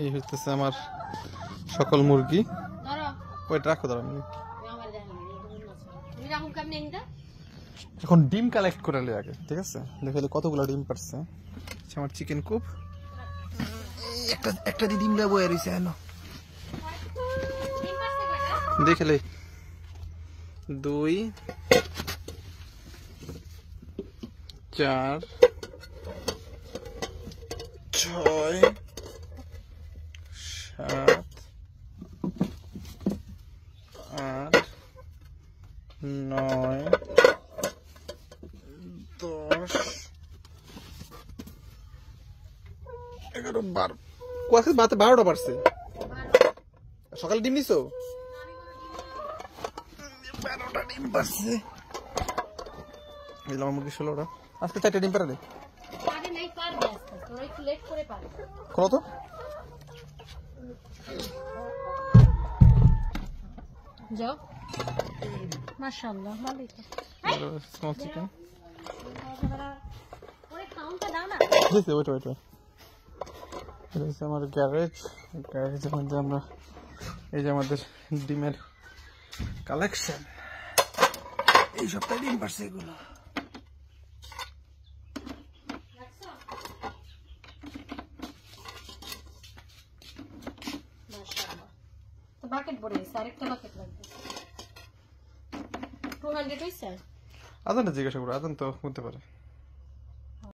এই হইতেছে আমার সকল মুরগি ওইটা রাখো দাঁড়া এখন ডিম কালেক্ট করে লি আগে ঠিক আছে দেখো কতগুলো ডিম পারছে আমার চিকেন কুপ একটা একটা ডিম দেবো বয়ে রয়েছে হ্যালো দেখলে দুই চার ছয় সাত আট নয় দশ এগারো বারো কুয়াশা বাতে বারোটা পারছে সকালে ডিম নিছো বারোটা ডিম পারছে এলাম মুরগি ষোলোটা আজকে চারটে ডিম পারে খোলো তো যাও মাশাআল্লাহ Malika small chicken Wait, wait, wait, wait. এটা হচ্ছে গ্যারেজ গ্যারেজের মধ্যে আমরা এই যে আমাদের ডিমের কালেকশন এই সপ্তাহে ডিম পারছে এগুলো বাকেট ভরে গেছে আরেকটা বাকেট লাগবে টু হান্ড্রেড হয়েছে আদানটা জিজ্ঞাসা করো আদান তো হতে পারে